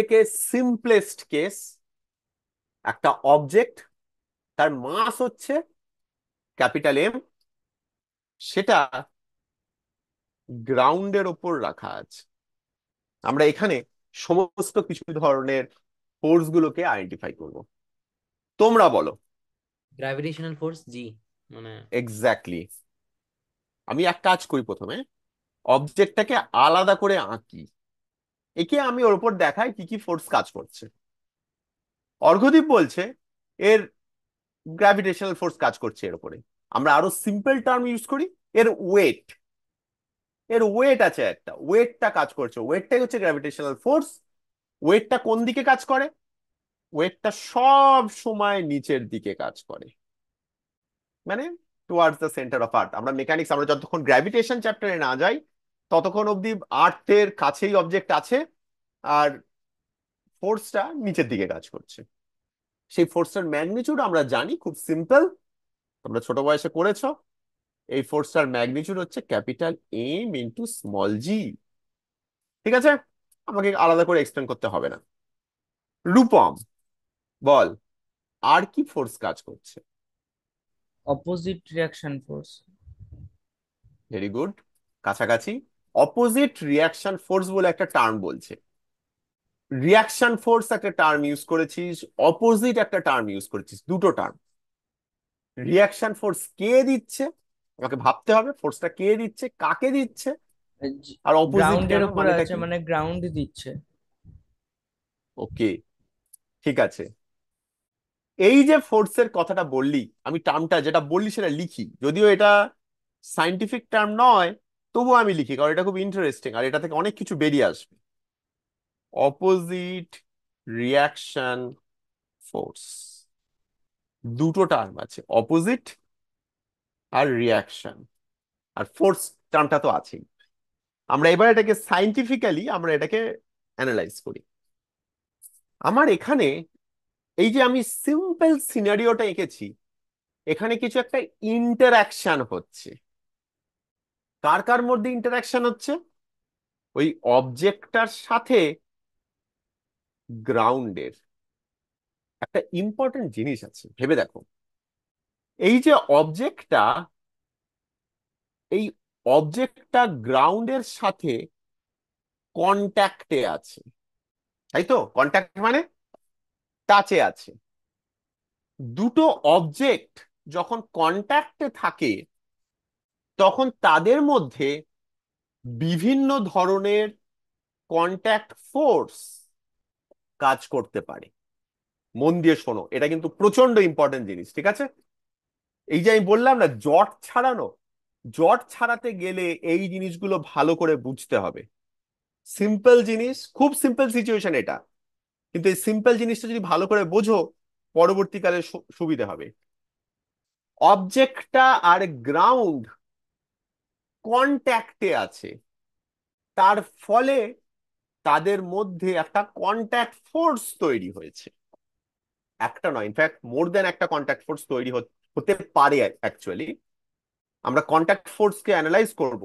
থেকে simplest case একটা object তার মাস হচ্ছে ক্যাপিটাল এম সেটা গ্রাউন্ডের ওপর রাখা আছে আমরা এখানে সমস্ত কিছু ধরনের ফোর্স গুলোকে আইডেন্টিফাই করব তোমরা বলো গ্র্যাভিটেশনাল ফোর্স জি মানে এক্স্যাক্টলি আমি এক কাজ করি প্রথমে অবজেক্টটাকে আলাদা করে আঁকি একে আমি ওর উপর দেখাই কি কি ফোর্স কাজ করছে অর্ঘদ্বীপ বলছে এর গ্র্যাভিটেশনাল ফোর্স কাজ করছে এর উপরে আমরা আরো সিম্পল টার্ম ইউজ করি এর ওয়েট এর ওয়েট আছে একটা ওয়েটটা কাজ করছে ওয়েটটাই হচ্ছে গ্র্যাভিটেশনাল ফোর্স ওয়েটটা কোন দিকে কাজ করে ওয়েটটা সব সময় নিচের দিকে কাজ করে মানে towards the centre of earth আমরা মেকানিক্স আমরা যতক্ষণ গ্র্যাভিটেশন চ্যাপ্টারে না যাই ততক্ষণ অবধি আর্থের কাছেই অবজেক্ট আছে আর ফোর্সটা নিচের দিকে কাজ করছে সেই ফোর্সটার ম্যাগনিচিউড আমরা জানি খুব সিম্পল তোমরা ছোট বয়সে করেছ এই ফোর্সটার ম্যাগনিচিউড হচ্ছে capital M into small G ঠিক আছে আমাকে আলাদা করে এক্সপ্লেন করতে হবে না রূপম বল আর কি ফোর্স কাজ করছে opposite reaction force very good কাছাকাছি অপোজিট রিয়াকশন ফোর্স বলে একটা টার্ম বলছে রিয়াকশন ফোর্স একটা টার্ম ইউজ করেছিস অপোজিট একটা টার্ম ইউজ করেছিস দুটো টার্ম রিয়াকশন ফোর্স কে দিচ্ছে আমাকে ভাবতে হবে ফোর্সটা কে দিচ্ছে কাকে দিচ্ছে আর অপোজিট মানে গ্রাউন্ড দিচ্ছে ওকে ঠিক আছে এই যে ফোর্সের কথাটা বললি আমি টার্মটা যেটা বললি সেটা লিখি যদিও এটা সাইন্টিফিক টার্ম নয় তবুও আমি লিখি কারণ এটা খুব ইন্টারেস্টিং আর এটা থেকে অনেক কিছু বেরিয়ে আসবে অপোজিট রিয়াকশন ফোর্স দুটো টার্ম আছে অপোজিট আর রিয়াকশন আর ফোর্স টার্মটা তো আছেই আমরা এবার এটাকে সাইন্টিফিক্যালি আমরা এটাকে অ্যানালাইজ করি আমার এখানে এই যে আমি সিম্পল সিনারিওটা এঁকেছি এখানে কিছু একটা ইন্টারাকশন হচ্ছে কার কার মধ্যে ইন্টারাকশন হচ্ছে ওই অবজেক্টটার সাথে গ্রাউন্ডের একটা ইম্পর্টেন্ট জিনিস আছে ভেবে দেখো এই যে অবজেক্টটা এই অবজেক্টটা গ্রাউন্ডের সাথে কন্ট্যাক্টে আছে তাই তো কন্ট্যাক্ট মানে টাচে আছে দুটো অবজেক্ট যখন কন্ট্যাক্টে থাকে তখন তাদের মধ্যে বিভিন্ন ধরনের কন্ট্যাক্ট ফোর্স কাজ করতে পারে মন দিয়ে শোনো এটা কিন্তু প্রচন্ড ইম্পর্টেন্ট জিনিস ঠিক আছে এই যে আমি বললাম না জট ছাড়ানো জট ছাড়াতে গেলে এই জিনিসগুলো ভালো করে বুঝতে হবে সিম্পল জিনিস খুব সিম্পল সিচুয়েশন এটা কিন্তু এই সিম্পল জিনিসটা যদি ভালো করে বোঝো পরবর্তীকালে সুবিধা হবে অবজেক্টটা আর গ্রাউন্ড কন্ট্যাক্টে আছে তার ফলে তাদের মধ্যে একটা কন্ট্যাক্ট ফোর্স তৈরি হয়েছে একটা নয় ইনফ্যাক্ট মোর দেন একটা কন্ট্যাক্ট ফোর্স তৈরি হতে পারে অ্যাকচুয়ালি আমরা কন্ট্যাক্ট ফোর্সকে অ্যানালাইজ করব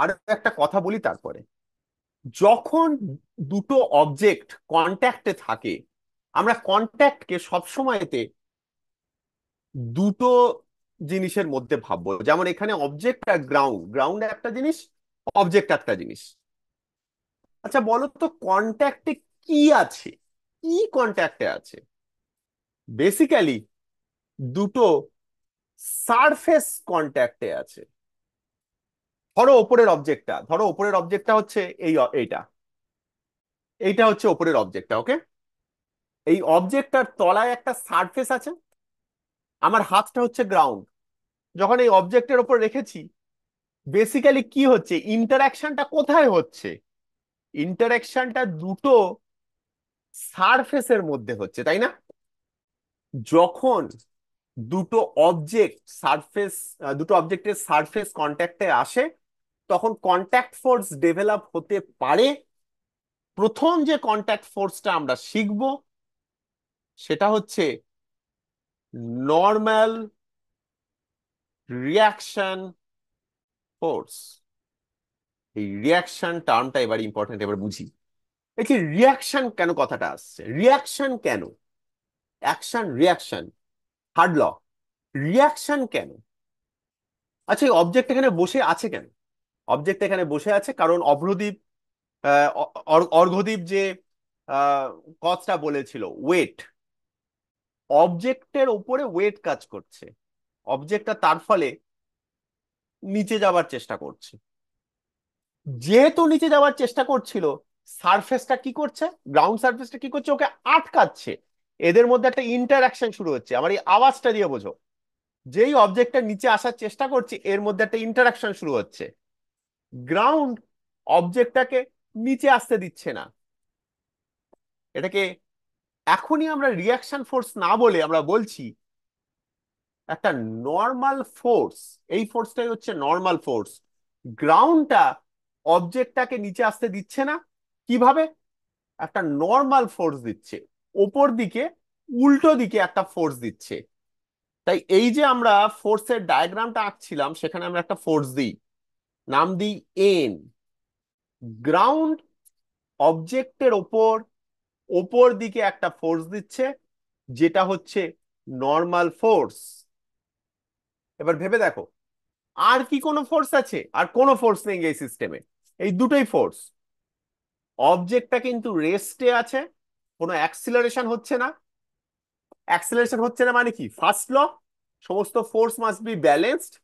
আর একটা কথা বলি তারপরে যখন দুটো অবজেক্ট কন্ট্যাক্টে থাকে আমরা কন্ট্যাক্টকে সবসময়তে দুটো জিনিসের মধ্যে ভাববো যেমন এখানে অবজেক্ট আর গ্রাউন্ড গ্রাউন্ড একটা জিনিস অবজেক্ট একটা জিনিস আচ্ছা বলো তো কন্ট্যাক্টে কি আছে কি কন্ট্যাক্টে আছে বেসিক্যালি দুটো সারফেস কন্ট্যাক্টে আছে ধরো ওপরের অবজেক্টটা ধরো ওপরের অবজেক্টটা হচ্ছে এই এইটা এইটা হচ্ছে ওপরের অবজেক্টটা ওকে এই অবজেক্টটার তলায় একটা সারফেস আছে আমার হাতটা হচ্ছে গ্রাউন্ড যখন এই অবজেক্টের ওপর রেখেছি বেসিক্যালি কি হচ্ছে ইন্টারাকশনটা কোথায় হচ্ছে ইন্টারাকশনটা দুটো সারফেসের মধ্যে হচ্ছে তাই না যখন দুটো অবজেক্ট সারফেস দুটো অবজেক্টের সারফেস কন্ট্যাক্টে আসে তখন কন্ট্যাক্ট ফোর্স ডেভেলপ হতে পারে প্রথম যে কন্ট্যাক্ট ফোর্সটা আমরা শিখব সেটা হচ্ছে নর্মাল রিয়াকশন ফোর্স এই রিয়াকশন টার্মটা এবার ইম্পর্টেন্ট এবার বুঝি এই রিয়াকশন কেন কথাটা আসছে রিয়াকশন কেন অ্যাকশন রিয়াকশন হার্ড রিয়াকশন কেন আচ্ছা এই অবজেক্ট এখানে বসে আছে কেন অবজেক্ট এখানে বসে আছে কারণ অভ্রদ্বীপ অর্ঘদ্বীপ যে কথাটা বলেছিল ওয়েট অবজেক্টের ওপরে ওয়েট কাজ করছে অবজেক্টটা তার ফলে নিচে যাওয়ার চেষ্টা করছে যেহেতু নিচে যাওয়ার চেষ্টা করছিল সারফেসটা কি করছে গ্রাউন্ড সারফেসটা কি করছে ওকে আটকাচ্ছে এদের মধ্যে একটা ইন্টারাকশন শুরু হচ্ছে আমার এই আওয়াজটা দিয়ে বোঝো যেই অবজেক্টটা নিচে আসার চেষ্টা করছে এর মধ্যে একটা ইন্টারাকশন শুরু হচ্ছে গ্রাউন্ড অবজেক্টটাকে নিচে আসতে দিচ্ছে না এটাকে এখনই আমরা রিয়াকশন ফোর্স না বলে আমরা বলছি একটা নর্মাল ফোর্স এই ফোর্সটাই হচ্ছে নর্মাল ফোর্স গ্রাউন্ডটা অবজেক্টটাকে নিচে আসতে দিচ্ছে না কিভাবে একটা নর্মাল ফোর্স দিচ্ছে ওপর দিকে উল্টো দিকে একটা ফোর্স দিচ্ছে তাই এই যে আমরা ফোর্সের ডায়াগ্রামটা আঁকছিলাম সেখানে আমরা একটা ফোর্স দিই নাম দিই এন গ্রাউন্ড অবজেক্টের ওপর ওপর দিকে একটা ফোর্স দিচ্ছে যেটা হচ্ছে নর্মাল ফোর্স এবার ভেবে দেখো আর কি কোনো ফোর্স আছে আর কোনো ফোর্স নেই এই সিস্টেমে এই দুটোই ফোর্স অবজেক্টটা কিন্তু রেস্টে আছে কোনো অ্যাক্সিলারেশন হচ্ছে না অ্যাক্সিলারেশন হচ্ছে না মানে কি ফার্স্ট ল সমস্ত ফোর্স মাস্ট বি ব্যালেন্সড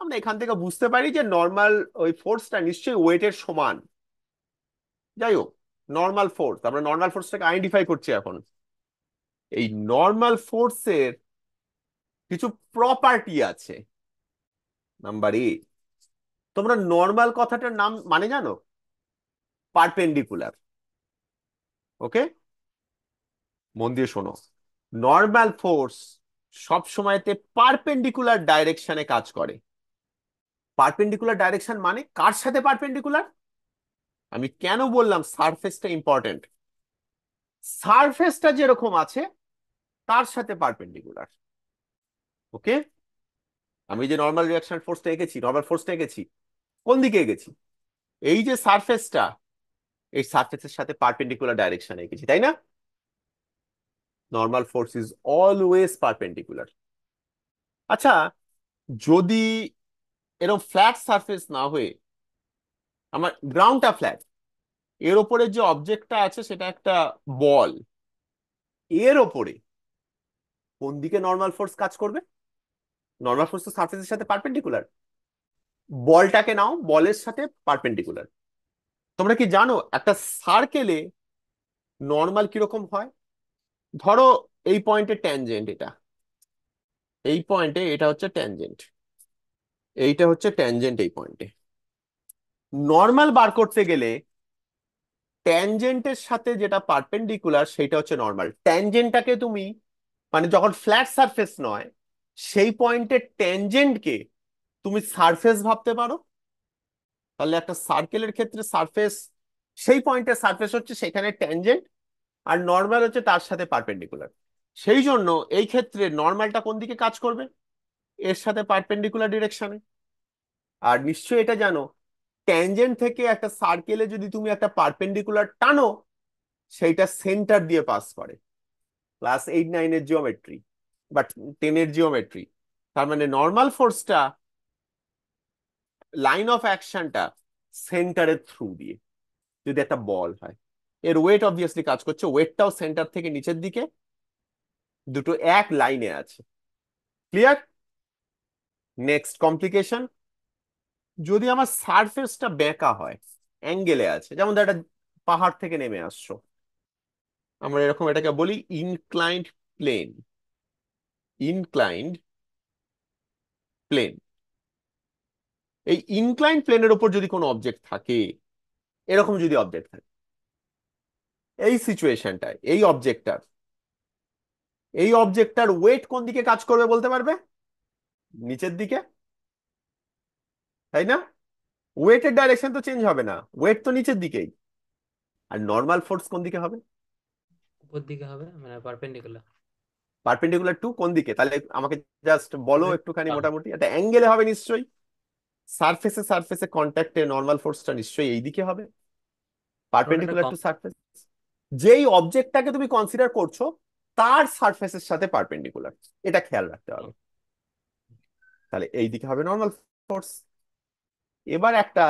আমরা এখান থেকে বুঝতে পারি যে নর্মাল ওই ফোর্সটা নিশ্চয়ই ওয়েটের সমান যাই হোক নর্মাল ফোর্স আমরা নর্মাল ফোর্সটাকে আইডেন্টিফাই করছি এখন এই নর্মাল ফোর্সের কিছু প্রপার্টি আছে নাম্বার এ তোমরা নর্মাল কথাটার নাম মানে জানো পারপেন্ডিকুলার ওকে মন দিয়ে শোনো নর্মাল ফোর্স সব সময়তে পারপেন্ডিকুলার ডাইরেকশনে কাজ করে পারপেন্ডিকুলার ডাইরেকশন মানে কার সাথে পারপেন্ডিকুলার আমি কেন বললাম সারফেসটা ইম্পর্টেন্ট সারফেসটা যেরকম আছে তার সাথে পারপেন্ডিকুলার ওকে আমি যে নর্মাল রিয়াকশন ফোর্স এঁকেছি নর্মাল ফোর্স এঁকেছি কোন দিকে এঁকেছি এই যে সারফেসটা এই সারফেসের সাথে পারপেন্ডিকুলার ডাইরেকশনে এঁকেছি তাই না normal force is always perpendicular আচ্ছা যদি এরকম ফ্ল্যাট সারফেস না হয়ে আমার গ্রাউন্ডটা ফ্ল্যাট এর ওপরে যে অবজেক্টটা আছে সেটা একটা বল এর ওপরে কোন দিকে নর্মাল ফোর্স কাজ করবে নর্মাল ফোর্স তো সারফেসের সাথে পারপেন্ডিকুলার বলটাকে নাও বলের সাথে পারপেন্ডিকুলার তোমরা কি জানো একটা সার্কেলে নর্মাল কিরকম হয় ধরো এই পয়েন্টে ট্যানজেন্ট এটা এই পয়েন্টে এটা হচ্ছে ট্যানজেন্ট এইটা হচ্ছে ট্যানজেন্ট এই পয়েন্টে নর্মাল বার করতে গেলে ট্যানজেন্টের সাথে যেটা পারপেন্ডিকুলার সেটা হচ্ছে নর্মাল ট্যানজেন্টটাকে তুমি মানে যখন ফ্ল্যাট সারফেস নয় সেই পয়েন্টের ট্যানজেন্টকে তুমি সারফেস ভাবতে পারো তাহলে একটা সার্কেলের ক্ষেত্রে সারফেস সেই পয়েন্টের সারফেস হচ্ছে সেখানে ট্যানজেন্ট আর নর্মাল হচ্ছে তার সাথে পারপেন্ডিকুলার সেই জন্য এই ক্ষেত্রে নর্মালটা কোন দিকে কাজ করবে এর সাথে পারপেন্ডিকুলার ডিরেকশনে আর নিশ্চয়ই এটা জানো ট্যানজেন্ট থেকে একটা সার্কেলে যদি তুমি একটা পারপেন্ডিকুলার টানো সেইটা সেন্টার দিয়ে পাস করে ক্লাস এইট নাইনের জিওমেট্রি বা টেনের জিওমেট্রি তার মানে নর্মাল ফোর্সটা লাইন অফ অ্যাকশনটা সেন্টারের থ্রু দিয়ে যদি একটা বল হয় এর ওয়েট অবভিয়াসলি কাজ করছে ওয়েটটাও সেন্টার থেকে নিচের দিকে দুটো এক লাইনে আছে ক্লিয়ার নেক্সট কমপ্লিকেশন যদি আমার সারফেসটা বেঁকা হয় অ্যাঙ্গেলে আছে যেমন ধর একটা পাহাড় থেকে নেমে আসছো আমরা এরকম এটাকে বলি ইনক্লাইন্ড প্লেন ইনক্লাইন্ড প্লেন এই ইনক্লাইন্ড প্লেনের ওপর যদি কোনো অবজেক্ট থাকে এরকম যদি অবজেক্ট থাকে এই সিচুয়েশনটায় এই অবজেক্টটার এই অবজেক্টটার ওয়েট কোন দিকে কাজ করবে বলতে পারবে নিচের দিকে তাই না ওয়েটের ডাইরেকশন তো চেঞ্জ হবে না ওয়েট তো নিচের দিকেই আর নর্মাল ফোর্স কোন দিকে হবে উপর দিকে হবে মানে পারপেন্ডিকুলার পারপেন্ডিকুলার টু কোন দিকে তাহলে আমাকে জাস্ট বলো একটুখানি মোটামুটি একটা অ্যাঙ্গেলে হবে নিশ্চয়ই সারফেসে সারফেসে কন্ট্যাক্টে নর্মাল ফোর্সটা নিশ্চয়ই এই দিকে হবে পারপেন্ডিকুলার টু সারফেস যেই অবজেক্টটাকে তুমি কনসিডার করছো তার সারফেসের সাথে পারপেন্ডিকুলার এটা খেয়াল রাখতে হবে তাহলে এই দিকে হবে নর্মাল ফোর্স এবার একটা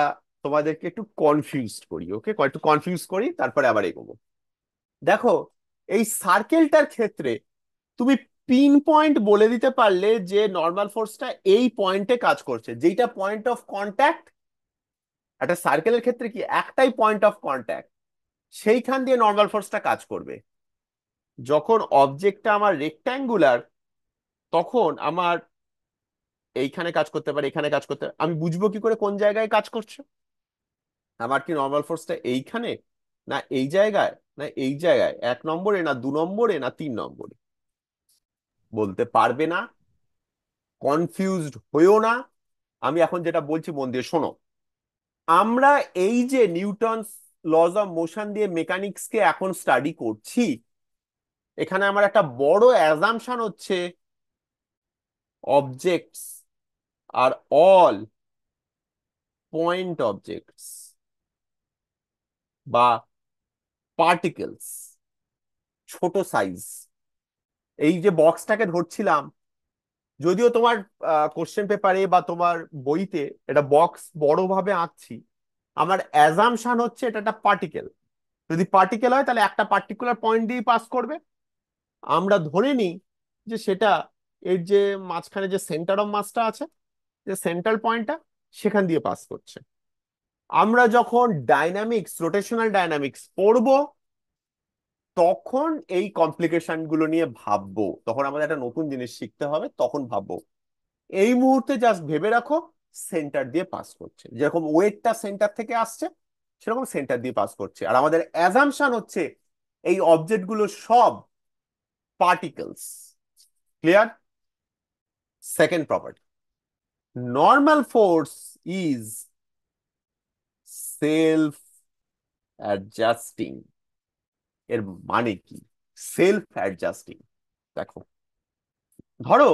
তোমাদেরকে একটু কনফিউজ করি ওকে একটু কনফিউজ করি তারপরে আবার এগোবো দেখো এই সার্কেলটার ক্ষেত্রে তুমি পিন পয়েন্ট বলে দিতে পারলে যে নর্মাল ফোর্সটা এই পয়েন্টে কাজ করছে যেটা পয়েন্ট অফ কন্ট্যাক্ট একটা সার্কেলের ক্ষেত্রে কি একটাই পয়েন্ট অফ কন্ট্যাক্ট সেইখান দিয়ে নর্মাল ফোর্সটা কাজ করবে যখন অবজেক্টটা আমার রেক্ট্যাঙ্গুলার তখন আমার এইখানে কাজ করতে পারে এখানে কাজ করতে আমি বুঝবো কি করে কোন জায়গায় কাজ করছে আমার কি নর্মাল ফোর্সটা এইখানে না এই জায়গায় না এই জায়গায় এক নম্বরে না দু নম্বরে না তিন নম্বরে বলতে পারবে না কনফিউজড হয়েও না আমি এখন যেটা বলছি মন দিয়ে শোনো আমরা এই যে নিউটনস লজ অফ মোশন দিয়ে মেকানিক্সকে এখন স্টাডি করছি এখানে আমার একটা বড় অ্যাজামশন হচ্ছে objects are all point objects বা পার্টিকেলস ছোট সাইজ এই যে বক্সটাকে ধরছিলাম যদিও তোমার কোশ্চেন পেপারে বা তোমার বইতে এটা বক্স বড়ভাবে আঁকছি আমার অ্যাজামশান হচ্ছে এটা একটা পার্টিকেল যদি পার্টিকেল হয় তাহলে একটা পার্টিকুলার পয়েন্ট দিয়ে পাস করবে আমরা ধরে নিই যে সেটা এর যে মাঝখানে যে সেন্টার অফ মাসটা আছে যে সেন্ট্রাল পয়েন্টটা সেখান দিয়ে পাস করছে আমরা যখন ডাইনামিক্স রোটেশনাল ডাইনামিক্স পড়বো তখন এই কমপ্লিকেশন গুলো নিয়ে ভাববো তখন আমাদের একটা নতুন জিনিস শিখতে হবে তখন ভাববো এই মুহূর্তে জাস্ট ভেবে রাখো সেন্টার দিয়ে পাস করছে যেরকম ওয়েটটা সেন্টার থেকে আসছে সেরকম সেন্টার দিয়ে পাস করছে আর আমাদের অ্যাজামশন হচ্ছে এই অবজেক্ট গুলো সব particles clear second property normal force is self adjusting এর মানে কি সেলফ অ্যাডজাস্টিং দেখো ধরো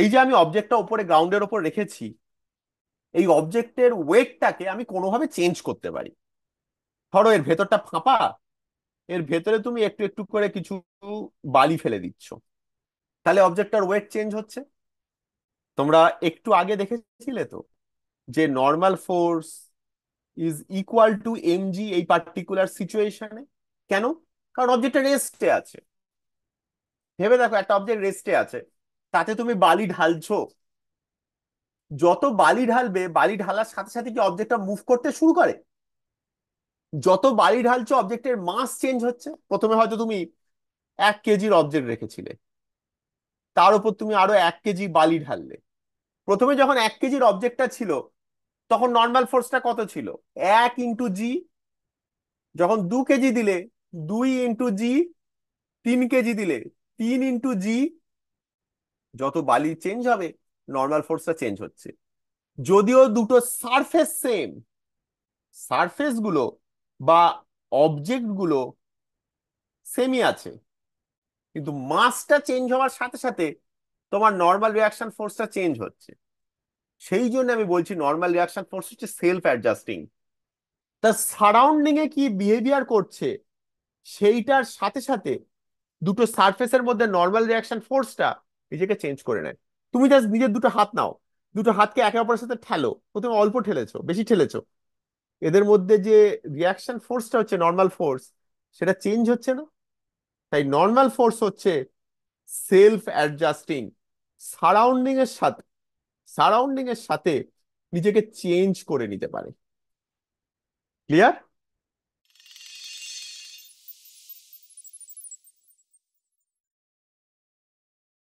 এই যে আমি অবজেক্টটা ওপরে গ্রাউন্ডের ওপর রেখেছি এই অবজেক্টের ওয়েটটাকে আমি কোনোভাবে চেঞ্জ করতে পারি ধরো এর ভেতরটা ফাঁপা এর ভেতরে তুমি একটু একটু করে কিছু বালি ফেলে দিচ্ছ তাহলে অবজেক্টটার ওয়েট চেঞ্জ হচ্ছে তোমরা একটু আগে দেখেছিলে তো যে normal force is equal to M G এই পার্টিকুলার সিচুয়েশনে কেন কারণ অবজেক্টটা রেস্টে আছে ভেবে দেখো একটা অবজেক্ট রেস্টে আছে তাতে তুমি বালি ঢালছো যত বালি ঢালবে বালি ঢালার সাথে সাথে কি অবজেক্টটা মুভ করতে শুরু করে যত বালি ঢালছো অবজেক্টের মাস চেঞ্জ হচ্ছে প্রথমে হয়তো তুমি এক কেজির অবজেক্ট রেখেছিলে তার উপর তুমি আরো এক কেজি বালি ঢাললে প্রথমে যখন এক কেজির অবজেক্টটা ছিল তখন নর্মাল ফোর্সটা কত ছিল এক ইন্টু জি যখন দু কেজি দিলে দুই ইন্টু জি তিন কেজি দিলে তিন ইন্টু জি যত বালি চেঞ্জ হবে নর্মাল ফোর্সটা চেঞ্জ হচ্ছে যদিও দুটো সারফেস সেম সারফেস গুলো বা অবজেক্ট গুলো সেমই আছে কিন্তু মাসটা চেঞ্জ হওয়ার সাথে সাথে তোমার নর্মাল রিয়াকশন ফোর্সটা চেঞ্জ হচ্ছে সেই জন্য আমি বলছি নর্মাল রিয়াকশন ফোর্স হচ্ছে সেলফ অ্যাডজাস্টিং তা সারাউন্ডিং এ কি বিহেভিয়ার করছে সেইটার সাথে সাথে দুটো সারফেসের মধ্যে নর্মাল রিয়াকশন ফোর্সটা নিজেকে চেঞ্জ করে নেয় তুমি জাস্ট নিজের দুটো হাত নাও দুটো হাতকে একে অপরের সাথে ঠেলো প্রথমে অল্প ঠেলেছ বেশি ঠেলেছ এদের মধ্যে যে রিয়াকশন ফোর্সটা হচ্ছে নর্মাল ফোর্স সেটা চেঞ্জ হচ্ছে না তাই নর্মাল ফোর্স হচ্ছে সেলফ অ্যাডজাস্টিং সারাউন্ডিং এর সাথে সারাউন্ডিং এর সাথে নিজেকে চেঞ্জ করে নিতে পারে ক্লিয়ার